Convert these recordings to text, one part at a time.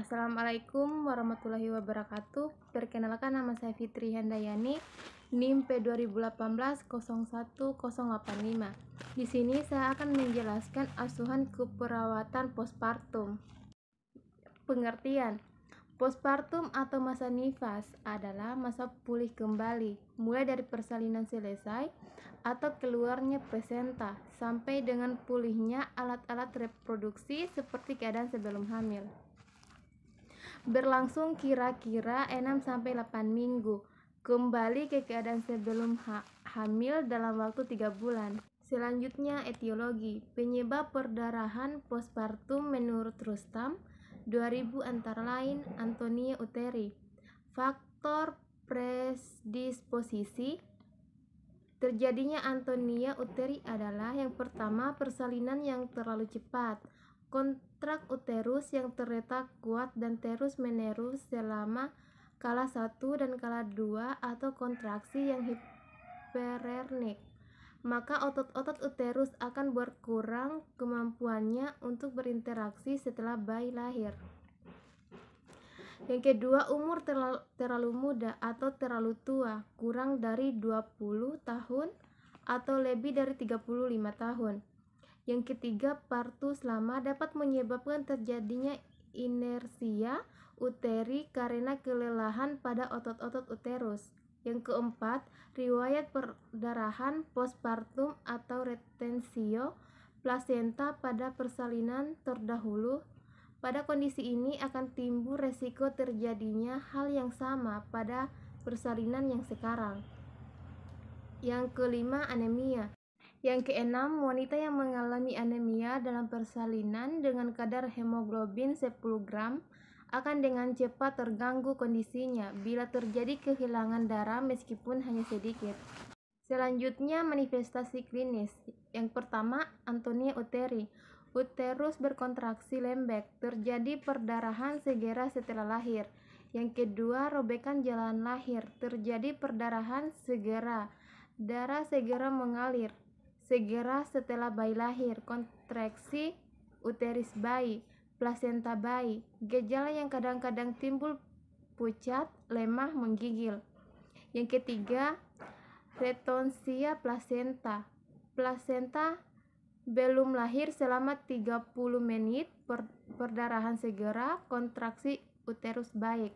Assalamualaikum warahmatullahi wabarakatuh. Perkenalkan nama saya Fitri Handayani, NIM P2018-01085. Di sini saya akan menjelaskan asuhan keperawatan postpartum. Pengertian Postpartum atau masa nifas adalah masa pulih kembali, mulai dari persalinan selesai atau keluarnya presenta sampai dengan pulihnya alat-alat reproduksi seperti keadaan sebelum hamil berlangsung kira-kira 6 sampai 8 minggu, kembali ke keadaan sebelum ha hamil dalam waktu 3 bulan. Selanjutnya etiologi. Penyebab perdarahan postpartum menurut Rustam 2000 antara lain Antonia Uteri. Faktor predisposisi terjadinya Antonia Uteri adalah yang pertama persalinan yang terlalu cepat, kont trak uterus yang terletak kuat dan terus-menerus selama kala satu dan kala dua atau kontraksi yang hiperernik Maka otot-otot uterus akan berkurang kemampuannya untuk berinteraksi setelah bayi lahir. Yang kedua, umur terlalu, terlalu muda atau terlalu tua, kurang dari 20 tahun atau lebih dari 35 tahun. Yang ketiga, partus lama dapat menyebabkan terjadinya inersia uteri karena kelelahan pada otot-otot uterus. Yang keempat, riwayat perdarahan postpartum atau retensio plasenta pada persalinan terdahulu. Pada kondisi ini akan timbul resiko terjadinya hal yang sama pada persalinan yang sekarang. Yang kelima, anemia. Yang keenam, wanita yang mengalami anemia dalam persalinan dengan kadar hemoglobin 10 gram akan dengan cepat terganggu kondisinya bila terjadi kehilangan darah meskipun hanya sedikit. Selanjutnya, manifestasi klinis. Yang pertama, Antonia uteri. Uterus berkontraksi lembek, terjadi perdarahan segera setelah lahir. Yang kedua, robekan jalan lahir, terjadi perdarahan segera. Darah segera mengalir, segera setelah bayi lahir, kontraksi uterus bayi, plasenta bayi, gejala yang kadang-kadang timbul pucat, lemah, menggigil. Yang ketiga, retonsia plasenta. Plasenta belum lahir selama 30 menit, per, perdarahan segera, kontraksi uterus baik.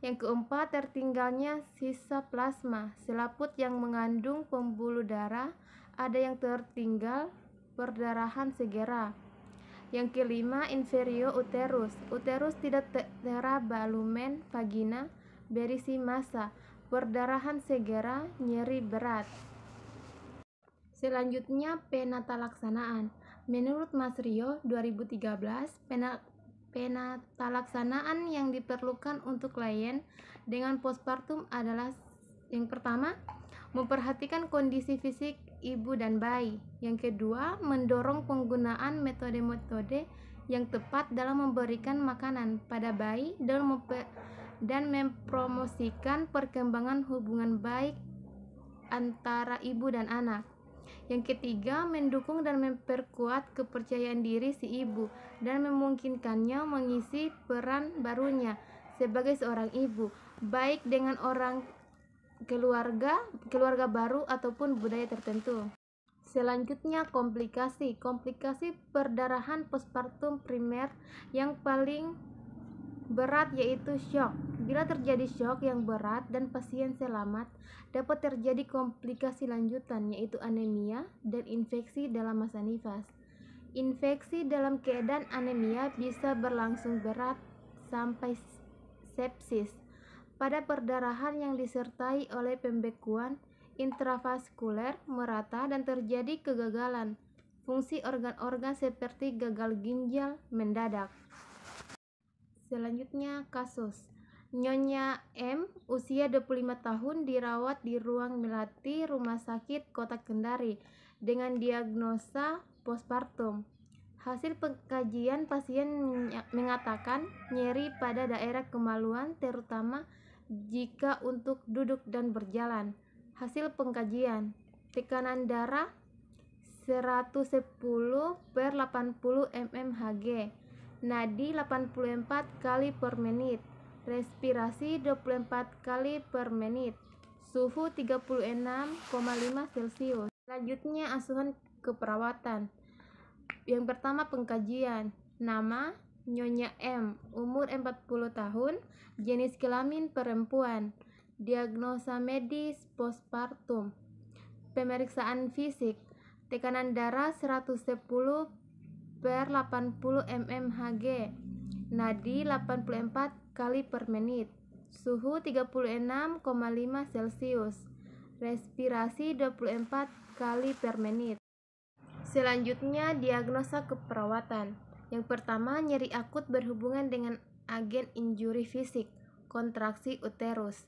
Yang keempat, tertinggalnya sisa plasma, selaput yang mengandung pembuluh darah, ada yang tertinggal perdarahan segera. Yang kelima, inferior uterus. Uterus tidak teraba lumen vagina berisi massa, perdarahan segera, nyeri berat. Selanjutnya penatalaksanaan, Menurut Mas Rio 2013, pena, yang diperlukan untuk klien dengan postpartum adalah yang pertama, memperhatikan kondisi fisik ibu dan bayi. Yang kedua, mendorong penggunaan metode-metode yang tepat dalam memberikan makanan pada bayi dan, dan mempromosikan perkembangan hubungan baik antara ibu dan anak. Yang ketiga, mendukung dan memperkuat kepercayaan diri si ibu dan memungkinkannya mengisi peran barunya sebagai seorang ibu, baik dengan orang keluarga, keluarga baru ataupun budaya tertentu. Selanjutnya komplikasi. Komplikasi perdarahan postpartum primer yang paling berat yaitu shock. Bila terjadi shock yang berat dan pasien selamat, dapat terjadi komplikasi lanjutan yaitu anemia dan infeksi dalam masa nifas. Infeksi dalam keadaan anemia bisa berlangsung berat sampai sepsis pada perdarahan yang disertai oleh pembekuan intravaskuler merata dan terjadi kegagalan fungsi organ-organ seperti gagal ginjal mendadak. Selanjutnya kasus Nyonya M, usia 25 tahun, dirawat di ruang melati Rumah Sakit Kota Kendari dengan diagnosa postpartum. Hasil pengkajian pasien mengatakan nyeri pada daerah kemaluan terutama jika untuk duduk dan berjalan. Hasil pengkajian, tekanan darah 110 per 80 mmHg, nadi 84 kali per menit, respirasi 24 kali per menit, suhu 36,5 Celcius. Selanjutnya asuhan keperawatan. Yang pertama pengkajian, nama, Nyonya M, umur 40 tahun, jenis kelamin perempuan, diagnosa medis postpartum, pemeriksaan fisik, tekanan darah 110 per 80 mmHg, nadi 84 kali per menit, suhu 36,5 Celcius, respirasi 24 kali per menit. Selanjutnya, diagnosa keperawatan yang pertama, nyeri akut berhubungan dengan agen injuri fisik, kontraksi uterus.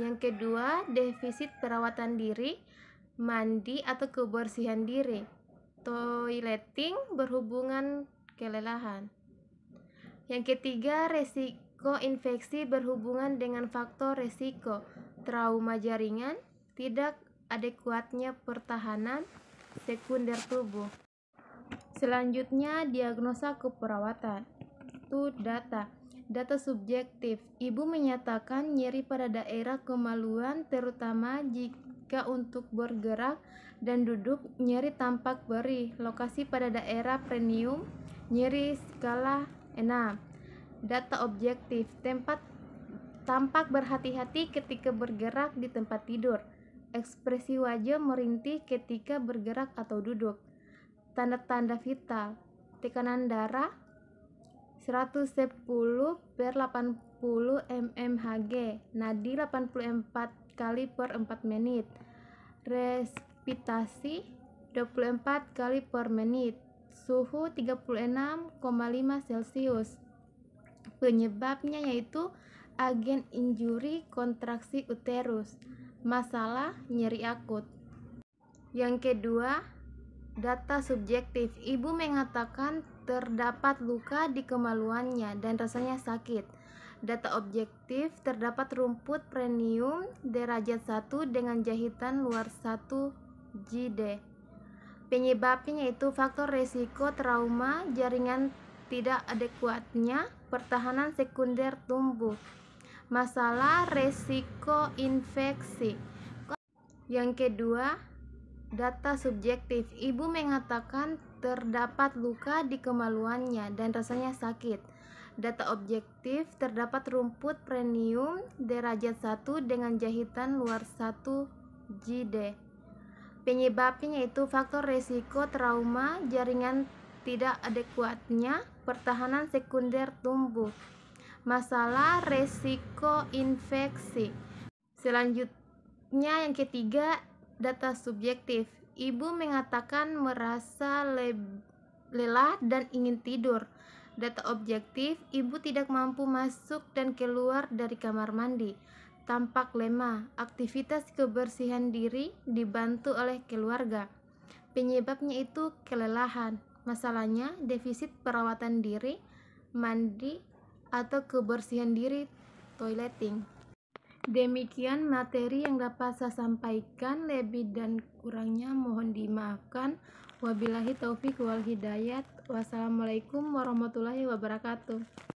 Yang kedua, defisit perawatan diri, mandi atau kebersihan diri. Toileting berhubungan kelelahan. Yang ketiga, resiko infeksi berhubungan dengan faktor resiko, trauma jaringan, tidak adekuatnya pertahanan sekunder tubuh. Selanjutnya, diagnosa keperawatan. Itu data. Data subjektif. Ibu menyatakan nyeri pada daerah kemaluan terutama jika untuk bergerak dan duduk nyeri tampak beri. Lokasi pada daerah premium nyeri skala 6. Data objektif. Tempat tampak berhati-hati ketika bergerak di tempat tidur. Ekspresi wajah merintih ketika bergerak atau duduk tanda-tanda vital tekanan darah 110 per 80 mmHg nadi 84 kali per 4 menit respirasi 24 kali per menit suhu 36,5 celcius penyebabnya yaitu agen injuri kontraksi uterus masalah nyeri akut yang kedua Data subjektif, ibu mengatakan terdapat luka di kemaluannya dan rasanya sakit. Data objektif, terdapat rumput premium derajat 1 dengan jahitan luar 1 JD. Penyebabnya itu faktor resiko trauma, jaringan tidak adekuatnya, pertahanan sekunder tumbuh. Masalah resiko infeksi. Yang kedua, Data subjektif, ibu mengatakan terdapat luka di kemaluannya dan rasanya sakit. Data objektif, terdapat rumput premium derajat 1 dengan jahitan luar 1 GD. Penyebabnya yaitu faktor resiko trauma, jaringan tidak adekuatnya, pertahanan sekunder tumbuh, masalah resiko infeksi. Selanjutnya yang ketiga data subjektif. Ibu mengatakan merasa le lelah dan ingin tidur. Data objektif, ibu tidak mampu masuk dan keluar dari kamar mandi. Tampak lemah, aktivitas kebersihan diri dibantu oleh keluarga. Penyebabnya itu kelelahan. Masalahnya defisit perawatan diri, mandi, atau kebersihan diri toileting. Demikian materi yang dapat saya sampaikan, lebih dan kurangnya mohon dimaafkan. Wabillahi taufik wal hidayat. Wassalamualaikum warahmatullahi wabarakatuh.